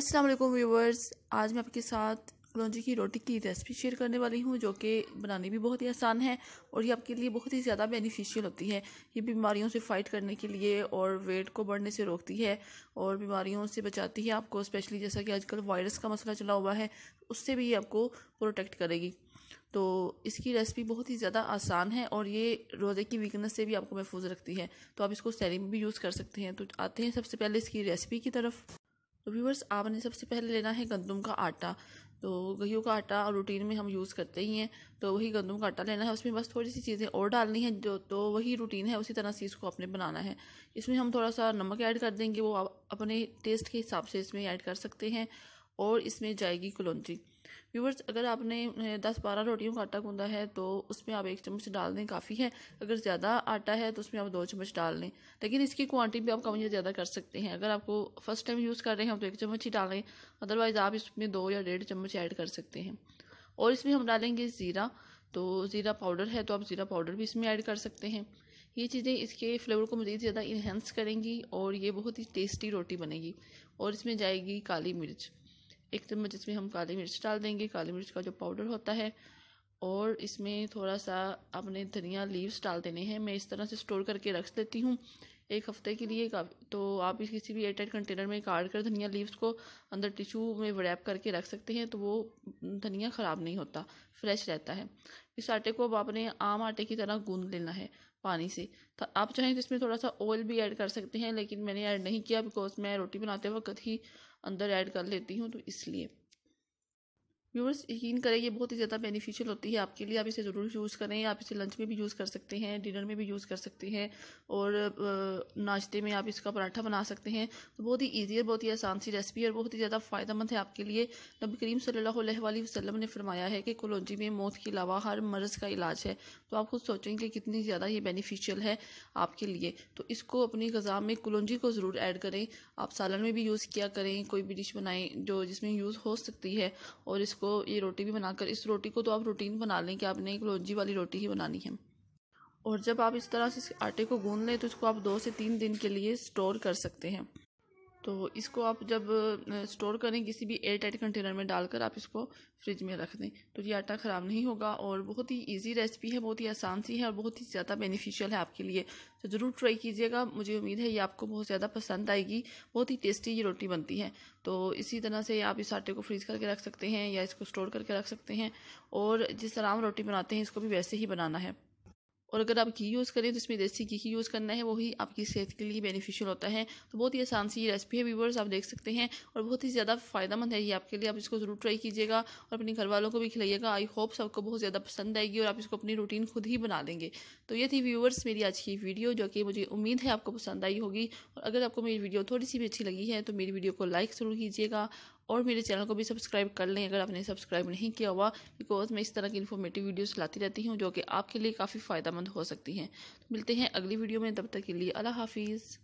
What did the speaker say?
अस्सलाम वालेकुम व्यूवर्स आज मैं आपके साथ कलौजी की रोटी की रेसिपी शेयर करने वाली हूँ जो कि बनाने भी बहुत ही आसान है और ये आपके लिए बहुत ही ज़्यादा बेनिफिशियल होती है ये बीमारियों से फ़ाइट करने के लिए और वेट को बढ़ने से रोकती है और बीमारियों से बचाती है आपको स्पेशली जैसा कि आजकल वायरस का मसला चला हुआ है उससे भी ये आपको प्रोटेक्ट करेगी तो इसकी रेसिपी बहुत ही ज़्यादा आसान है और ये रोज़े की वीकनेस से भी आपको महफूज रखती है तो आप इसको सैलिंग भी यूज़ कर सकते हैं तो आते हैं सबसे पहले इसकी रेसिपी की तरफ तो व्यूवर्स आपने सबसे पहले लेना है गंदम का आटा तो गेहूँ का आटा रूटीन में हम यूज़ करते ही हैं तो वही गंदम का आटा लेना है उसमें बस थोड़ी सी चीज़ें और डालनी है जो तो वही रूटीन है उसी तरह से इसको अपने बनाना है इसमें हम थोड़ा सा नमक ऐड कर देंगे वो आप अपने टेस्ट के हिसाब से इसमें ऐड कर सकते हैं और इसमें जाएगी कलौजी व्यूवर्स अगर आपने दस बारह रोटियों का आटा गूंदा है तो उसमें आप एक चम्मच डाल दें काफ़ी है अगर ज़्यादा आटा है तो उसमें आप दो चम्मच डाल लें लेकिन इसकी क्वांटिटी भी आप कम या ज़्यादा कर सकते हैं अगर आपको फर्स्ट टाइम यूज़ कर रहे हैं तो एक चम्मच ही डालें अदरवाइज़ आप इसमें दो या डेढ़ चम्मच ऐड कर सकते हैं और इसमें हम डालेंगे ज़ीरा तो ज़ीरा पाउडर है तो आप ज़ीरा पाउडर भी इसमें ऐड कर सकते हैं ये चीज़ें इसके फ्लेवर को मज़ीद ज़्यादा इन्हेंस करेंगी और ये बहुत ही टेस्टी रोटी बनेगी और इसमें जाएगी काली मिर्च एक चम्मच इसमें हम काली मिर्च डाल देंगे काली मिर्च का जो पाउडर होता है और इसमें थोड़ा सा अपने धनिया लीव्स डाल देने हैं मैं इस तरह से स्टोर करके रख देती हूँ एक हफ़्ते के लिए तो आप इस किसी भी एयरटाइट कंटेनर में काट कर धनिया लीव्स को अंदर टिशू में रैप करके रख सकते हैं तो वो धनिया ख़राब नहीं होता फ्रेश रहता है इस आटे को अब आपने आम आटे की तरह गूंद लेना है पानी से तो आप चाहें तो इसमें थोड़ा सा ऑयल भी ऐड कर सकते हैं लेकिन मैंने ऐड नहीं किया बिकॉज मैं रोटी बनाते वक्त ही अंदर ऐड कर लेती हूँ तो इसलिए व्यूवर्स यकीन करें ये बहुत ही ज़्यादा बेनिफिशियल होती है आपके लिए आप इसे ज़रूर यूज़ करें आप इसे लंच में भी यूज़ कर सकते हैं डिनर में भी यूज़ कर सकते हैं और नाश्ते में आप इसका पराठा बना सकते हैं तो बहुत ही ईजी और बहुत ही आसान सी रेसिपी और बहुत ही ज़्यादा फ़ायदेमंद है आपके लिए नबी करीम सल्ला वसलम ने फरमाया है कि कोलोजी में मौत के अलावा हर मर्ज़ का इलाज है तो आप खुद सोचें कि कितनी ज़्यादा ये बेनिफिशियल है आपके लिए तो इसको अपनी गज़ा में कुलौजी को ज़रूर ऐड करें आप सालन में भी यूज़ किया करें कोई भी डिश बनाएं जो जिसमें यूज़ हो सकती है और इसको इसको ये रोटी भी बनाकर इस रोटी को तो आप रूटीन बना लें कि आपने एक लोजी वाली रोटी ही बनानी है और जब आप इस तरह से इस आटे को गूंद लें तो इसको आप दो से तीन दिन के लिए स्टोर कर सकते हैं तो इसको आप जब स्टोर करें किसी भी एयर टाइट कंटेनर में डालकर आप इसको फ्रिज में रख दें तो ये आटा ख़राब नहीं होगा और बहुत ही इजी रेसिपी है बहुत ही आसान सी है और बहुत ही ज़्यादा बेनिफिशियल है आपके लिए तो ज़रूर ट्राई कीजिएगा मुझे उम्मीद है ये आपको बहुत ज़्यादा पसंद आएगी बहुत ही टेस्टी ये रोटी बनती है तो इसी तरह से आप इस आटे को फ्रीज करके रख सकते हैं या इसको स्टोर करके रख सकते हैं और जिस तरह हम रोटी बनाते हैं इसको भी वैसे ही बनाना है और अगर आप घी यूज़ करें तो इसमें देसी घी ही यूज़ करना है वही आपकी सेहत के लिए बेनिफिशियल होता है तो बहुत ही आसान सी ये रेसिपी है व्यूवर्स आप देख सकते हैं और बहुत ही ज़्यादा फ़ायदा है ये आपके लिए आप इसको ज़रूर ट्राई कीजिएगा और अपने घर वालों को भी खिलाइएगा आई होप सबको बहुत ज़्यादा पसंद आएगी और आप इसको अपनी रूटीन खुद ही बना देंगे तो ये थी व्यूवर्स मेरी आज की वीडियो जो कि मुझे उम्मीद है आपको पसंद आई होगी और अगर आपको मेरी वीडियो थोड़ी सी भी अच्छी लगी है तो मेरी वीडियो को लाइक ज़रूर कीजिएगा और मेरे चैनल को भी सब्सक्राइब कर लें अगर आपने सब्सक्राइब नहीं किया हुआ बिकॉज मैं इस तरह की इन्फॉर्मेटिव वीडियोस लाती रहती हूँ जो कि आपके लिए काफ़ी फ़ायदा हो सकती हैं तो मिलते हैं अगली वीडियो में तब तक के लिए अल्लाह हाफिज़